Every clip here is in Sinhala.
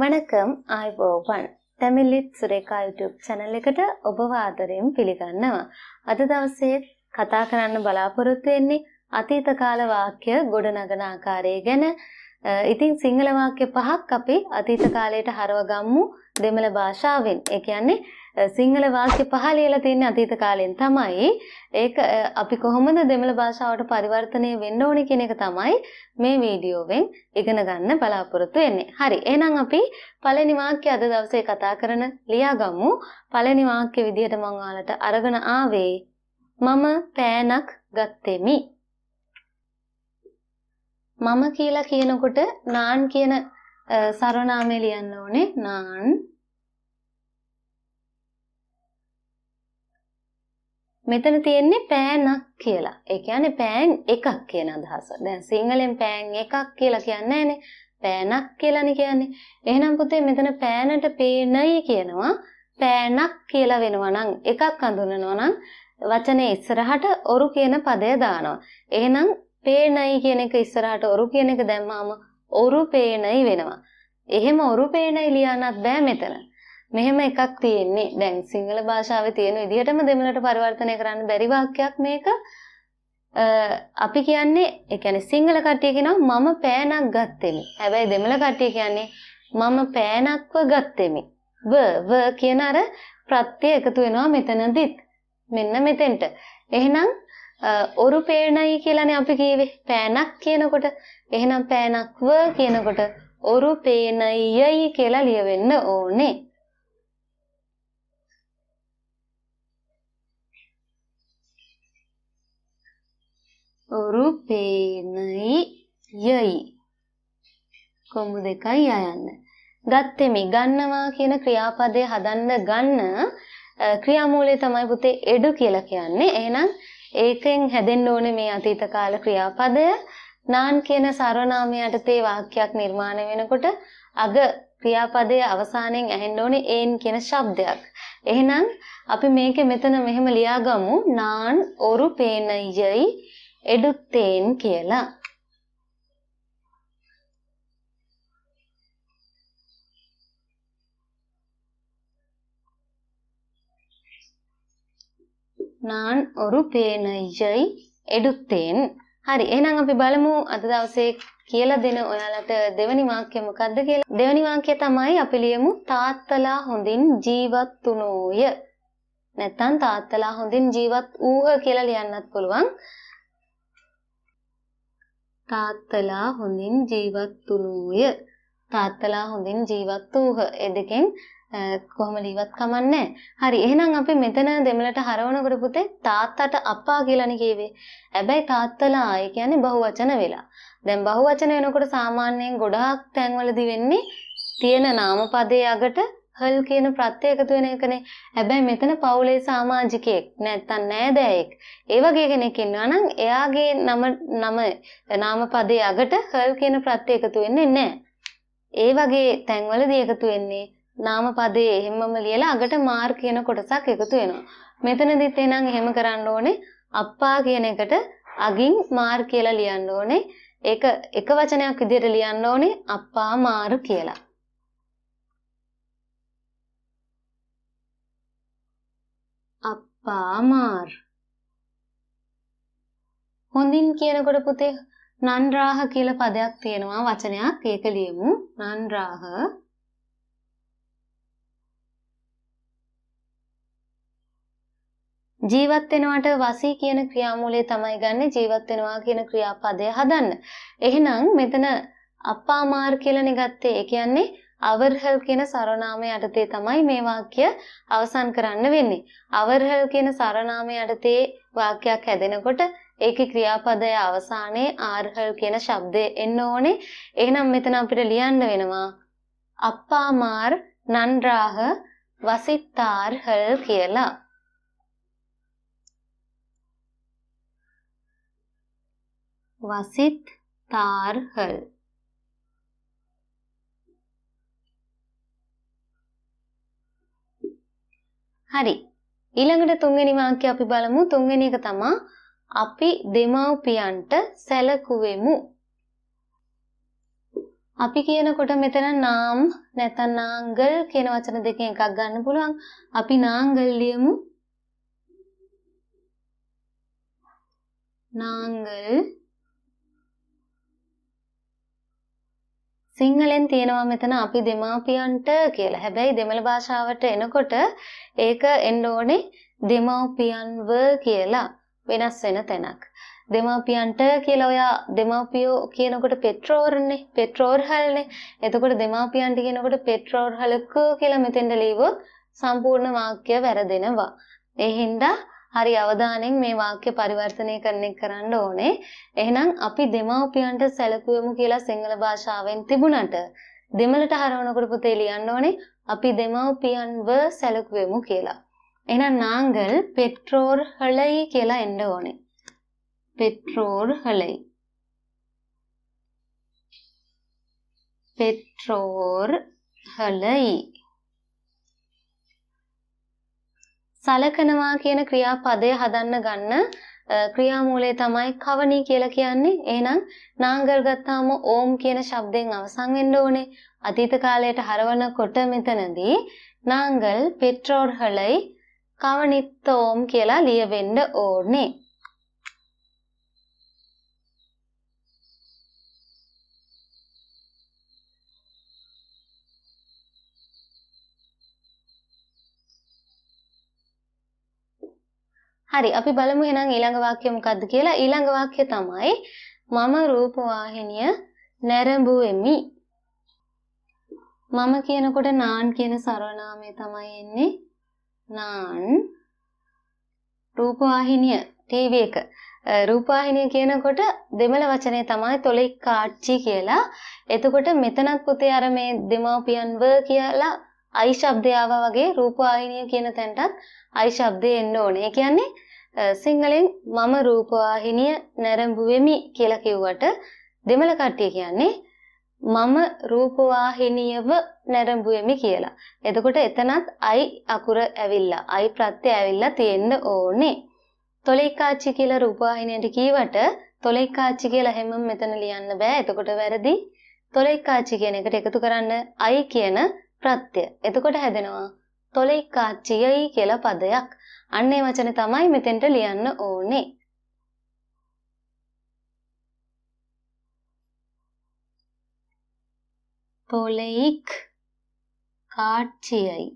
වණකම් ආයුබෝවන් තැමිල්ලිත් සුරේකා YouTube channel එකට ඔබව ආදරයෙන් පිළිගන්නවා. අද දවසේ කතා කරන්න බලාපොරොත්තු වෙන්නේ අතීත කාල වාක්‍ය ගොඩනගන ආකාරය ගැන ඉතින් සිංහල වාක්‍ය පහක් අපි අතීත කාලයට හරවගම්මු දෙමළ භාෂාවෙන්. ඒ කියන්නේ සිංහල වාක්‍ය පහ ලියලා තියෙන අතීත කාලෙන් තමයි. ඒක අපි කොහොමද දෙමළ භාෂාවට පරිවර්තනය වෙන්න ඕනේ කියන එක තමයි මේ වීඩියෝවෙන් ඉගෙන ගන්න බලාපොරොත්තු වෙන්නේ. හරි. එහෙනම් අපි පළවෙනි වාක්‍ය අද දවසේ කතා කරන ලියාගමු. පළවෙනි වාක්‍ය විදිහට මම ඔයාලට අරගෙන ආවේ මම පෑනක් ගත්තෙමි. මම කියලා කියනකොට නාන් කියන සරනාමය ලියන්න ඕනේ නාන් මෙතන තියෙන්නේ පෑනක් කියලා. ඒ කියන්නේ පෑන් එකක් කියන අදහස. දැන් සිංහලෙන් පෑන් එකක් කියලා කියන්නේ නැහනේ. පෑනක් කියලානේ කියන්නේ. එහෙනම් පුතේ මෙතන පෑනට පේනයි කියනවා. පෑනක් කියලා වෙනවා නම් එකක් හඳුනනවා නම් වචනේ ඉස්සරහට ඔරු කියන පදය දානවා. එහෙනම් පේනයි කියන එක ඉස්සරහට ඔරු කියන එක දැම්මාම ඔරු පේනයි වෙනවා. එහෙම ඔරු පේනයි ලියන්නත් බෑ මෙතන. මෙහෙම එකක් තියෙන්නේ. දැන් සිංහල භාෂාවේ තියෙන විදිහටම දෙමළට පරිවර්තනය කරන්න බැරි වාක්‍යයක් මේක. අපි කියන්නේ ඒ කියන්නේ සිංහල කට්ටිය කියනවා මම පෑනක් ගත්තෙමි. හැබැයි දෙමළ කට්ටිය කියන්නේ මම පෑනක්ව ගත්තෙමි. ව ව කියන අර ප්‍රත්‍ය එකතු වෙනවා මෙතනදිත්. මෙන්න මෙතෙන්ට. එහෙනම් ඔරු පේනයි කියලානේ අපි කියවේ. පෑනක් කියනකොට එහෙනම් පෑනක්ව කියනකොට ඔරු පේනයයි කියලා ලියවෙන්න ඕනේ. ඔරු පේනයි යයි කොමු දෙකයි යයන්න. ගත්තෙමි ගන්නවා කියන ක්‍රියාපදය හදන්න ගන්න ක්‍රියාමූලය තමයි පුතේ එඩු කියලා කියන්නේ. එහෙනම් ඒකෙන් හැදෙන්න ඕනේ මේ අතීත කාල ක්‍රියාපදය. නාන් කියන සර්වනාමය යටතේ වාක්‍යයක් නිර්මාණය වෙනකොට අග ක්‍රියාපදයේ අවසානයෙන් ඇහෙන්න ඕනේ ඒන් කියන શબ્දයක්. එහෙනම් අපි මේක මෙතන මෙහෙම ලියාගමු නාන් ඔරු පේනයයි එඩුත්තේන් කියලා. நான் ஒரு පේනයිජයි එඩුත්තෙන් හරි එහෙනම් අපි බලමු අද දවසේ කියලා දෙන ඔයාලට දෙවනි වාක්‍ය මොකද්ද කියලා. දෙවනි වාක්‍ය තමයි අපි ලියමු තාත්තලා හොඳින් ජීවත් වුණෝය. නැත්තම් තාත්තලා හොඳින් ජීවත් වූහ කියලා ලියන්නත් පුළුවන්. තාත්තලා හොඳින් ජීවත් වුණෝය. තාත්තලා හොඳින් ජීවත් වූහ. ඒ දෙකෙන් කොහොම ලිවත් කමන්නේ. හරි එහෙනම් අපි මෙතන දෙමළට හරවනකොට පුතේ තාත්තට අප්පා කියලානේ කියවේ. හැබැයි තාත්තලා ඒ කියන්නේ බහුවචන වෙලා. දැන් බහුවචන වෙනකොට සාමාන්‍යයෙන් ගොඩාක් තැන්වලදී වෙන්නේ තියෙන නාම පදයේ අගට හල් කියන ප්‍රත්‍ය එකතු වෙන එකනේ. හැබැයි මෙතන පවුලේ සමාජිකයෙක් නැත්තම් නෑදෑයෙක්. ඒ වගේ කෙනෙක් ඉන්නවා නම් එයාගේ නම නම නාම පදයේ අගට හල් කියන ප්‍රත්‍ය එකතු වෙන්නේ නැහැ. ඒ වගේ තැන්වලදී එකතු වෙන්නේ නාම පදයේ එහෙමම ලියලා අගට මාර් කියන කොටසක් එකතු වෙනවා. මෙතනදිත් එහෙනම් එහෙම කරන්න ඕනේ අප්පා කියන එකට අගින් මාර් කියලා ලියන්න ඕනේ. ඒක එක වචනයක් විදිහට ලියන්න ඕනේ අප්පා මාර් කියලා. අප්පා මාර් හොඳින් කියනකොට පුතේ නන්රාහ කියලා පදයක් තියෙනවා වචනයක් ඒක ලියමු නන්රාහ ජීවත් වෙනවට වසී කියන ක්‍රියාමූලය තමයි ගන්නෙ ජීවත් වෙනවා කියන ක්‍රියාපදය හදන්න. එහෙනම් මෙතන අපාමාර් කියලානේ ගත්තේ. ඒ කියන්නේ අවර්හල් කියන සරනාමය යටතේ තමයි මේ වාක්‍ය අවසන් කරන්න වෙන්නේ. අවර්හල් කියන සරනාමය යටතේ වාක්‍යයක් හැදෙනකොට ඒකේ ක්‍රියාපදය අවසානයේ ආර්හල් කියන શબ્දය එන්න ඕනේ. එහෙනම් මෙතන අපිට ලියන්න වෙනවා අප්පාමාර් නන්රාහ වසිතාර්හල් කියලා. වසිත් තාර්හල් හරි ඊළඟට තුන්වෙනි වාක්‍ය අපි බලමු තුන්වෙනි එක තමා අපි දෙමව්පියන්ට සැලකුවෙමු අපි කියනකොට මෙතන නාම් නැත්නම් නාංගල් කියන වචන දෙකෙන් එකක් ගන්න පුළුවන් අපි නාංගල් ලියමු නාංගල් සිංහලෙන් තියෙනවා මෙතන අපි දෙමාපියන්ට කියලා. හැබැයි දෙමළ භාෂාවට එනකොට ඒක එන්න ඕනේ දෙමාපියන්ව කියලා වෙනස් වෙන තැනක්. දෙමාපියන්ට කියලා ඔයා දෙමාපියෝ කියනකොට පෙට්‍රෝර්නේ පෙට්‍රෝර්හල්නේ. එතකොට දෙමාපියන්ට කියනකොට පෙට්‍රෝර්හලක කියලා මෙතෙන්ද ලියුවොත් සම්පූර්ණ වාක්‍ය වැරදෙනවා. ඒ හින්දා හරි අවධානයෙන් මේ වාක්‍ය පරිවර්තනය කරන එක කරන්න ඕනේ. එහෙනම් අපි දෙමව්පියන්ට සැලකුවෙමු කියලා සිංහල භාෂාවෙන් තිබුණට දෙමළට හරවනකොට පුතේ ලියන්න ඕනේ අපි දෙමව්පියන්ව සැලකුවෙමු කියලා. එහෙනම් නාංගල් පෙට්‍රෝල් හලයි කියලා එන්න ඕනේ. පෙට්‍රෝල් හලයි. පෙට්‍රෝල් හලයි සලකනවා කියන ක්‍රියාපදය හදන්න ගන්න ක්‍රියාමූලය තමයි කවණී කියලා කියන්නේ. එහෙනම් නාංගල් ගත්තාම ඕම් කියන શબ્දයෙන් අවසන් වෙන්න ඕනේ. අතීත කාලයට හරවනකොට මෙතනදී නාංගල් පෙට්‍රෝල් හලයි කවණිත්තෝම් කියලා ලියවෙන්න ඕනේ. හරි අපි බලමු එහෙනම් ඊළඟ වාක්‍ය මොකද්ද කියලා. ඊළඟ වාක්‍ය තමයි මම රූපවාහිනිය නැරඹුවෙමි. මම කියනකොට නාන් කියන සර්වනාමය තමයි එන්නේ. නාන් රූපවාහිනිය ටීවී එක. රූපවාහිනිය කියනකොට දෙමළ වචනේ තමයි තොලෙක් කාච්චි කියලා. එතකොට මෙතනත් පුතේ අර මේ දෙමව්පියන්ව කියලා අයි ශබ්දය ආවා වගේ රූපවාහිනිය කියන තැනටත් අයි ශබ්දය එන්න ඕනේ. ඒ කියන්නේ සිංහලෙන් මම රූපවාහිනිය නැරඹුවෙමි කියලා කිව්වට දෙමළ කට්ටිය කියන්නේ මම රූපවාහිනියව නැරඹුවෙමි කියලා. එතකොට එතනත් අයි අකුර ඇවිල්ලා අයි ප්‍රත්‍ය ඇවිල්ලා තියෙන්න ඕනේ. තොලේකාච්චි කියලා රූපවාහිනියට කීවට තොලේකාච්චි කියලා හැමම මෙතන ලියන්න බෑ. එතකොට වැරදි. තොලේකාච්චි කියන එකට එකතු කරන්න අයි කියන ප්‍රත්‍ය. එතකොට හැදෙනවා තොලෙක්කාච්චියයි කියලා පදයක්. අන්න ඒ වචනේ තමයි මෙතෙන්ට ලියන්න ඕනේ. තොලෙයික් කාච්චියයි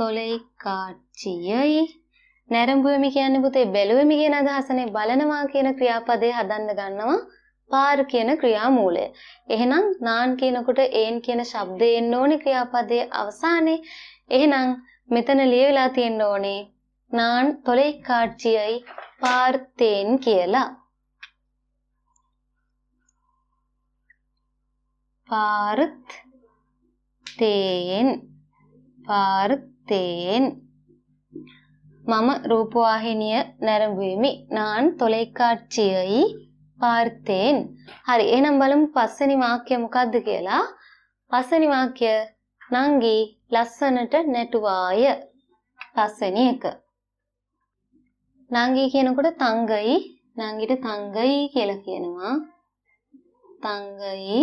තොලෙයික් කාච්චියයි නැරඹුවෙමි කියන්නේ පුතේ බැලුවෙමි කියන අදහසනේ බලනවා කියන ක්‍රියාපදේ හදන්න ගන්නවා පාර කියන ක්‍රියාමූලය. එහෙනම් නාන් කියනකොට ඒන් කියන શબ્දය එන්න ඕනේ ක්‍රියාපදයේ අවසානයේ. එහෙනම් මෙතන ලියවිලා තියෙන්න ඕනේ නාන් තොලේ කාර්චියයි පාර්තේන් කියලා. පාර්ත් තේයෙන් පාර්තේන් මම රූපවාහිනිය නැරඹෙමි. නාන් තොලේ කාර්චියයි பார்த்தேன் හරි එහෙනම් බලමු පස්වෙනි වාක්‍ය මොකද්ද කියලා පස්වෙනි වාක්‍ය නංගි ලස්සනට නැටුවාය පස්වෙනි එක නංගි කියනකොට තංගයි නංගිට තංගයි කියලා කියනවා තංගයි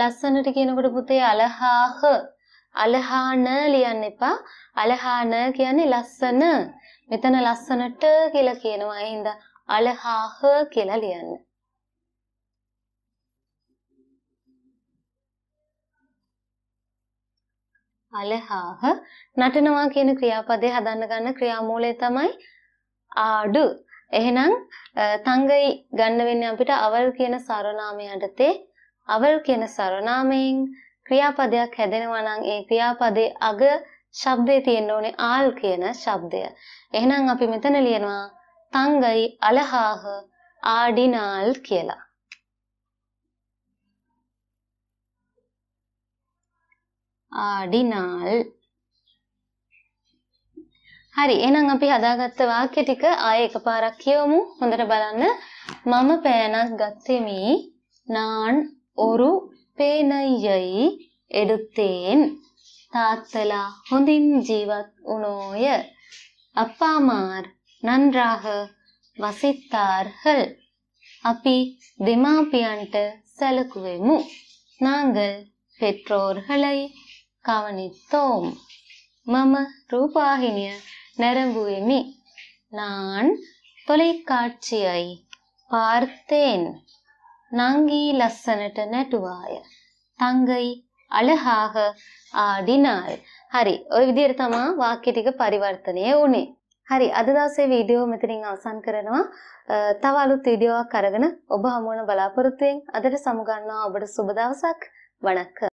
ලස්සනට කියනකොට පුතේ අලහාහ අලහාන ලියන්න එපා අලහාන කියන්නේ ලස්සන මෙතන ලස්සනට කියලා කියනවා එහෙනම් අලහාහ කියලා ලියන්න. අලහාහ නටනවා කියන ක්‍රියාපදේ හදන්න ගන්න ක්‍රියාමූලය තමයි ආඩු. එහෙනම් තංගයි ගන්න වෙන්නේ අපිට අවල් කියන සර්වනාමය යටතේ අවල් කියන සර්වනාමයෙන් ක්‍රියාපදයක් හැදෙනවා නම් ඒ ක්‍රියාපදේ අග ශබ්දේ තියෙන්න ඕනේ ආල් කියන ශබ්දය. එහෙනම් අපි මෙතන ලියනවා තංගයි අලහාහ ආඩිනාල් කියලා. ආඩිනාල් හරි එහෙනම් අපි හදාගත්ත වාක්‍ය ටික ආයෙ එකපාරක් කියවමු හොඳට බලන්න මම පෑනක් ගත්තෙමි நான் ஒரு பேனையை எடுத்தேன் තාත්තලා හොඳින් ජීවත් වුණෝය අප්පා මාර් நன்றாக வசித்தார்கள் அப்பி திமாபியன்ட்ட சலுக்குவேமு நாங்கள் பெற்றோர்களை கவனித்தோம் மம ரூபாகினிய நரம்புவேமி நான் தொலைக்காட்சியை பார்த்தேன் நங்கி லස්සனட்ட நட்டுவாய தங்கை அழகாக ஆடினாள் හරි ඔය විදිහට තමා වාක්‍ය ටික පරිවර්තනය වුණේ හරි අද දවසේ වීඩියෝ මෙතනින් අවසන් කරනවා. තව අලුත් වීඩියෝවක් අරගෙන ඔබ හමු වන බලාපොරොත්තුවෙන් අදට සමුගන්නවා ඔබට සුබ දවසක්. වණක්කම්.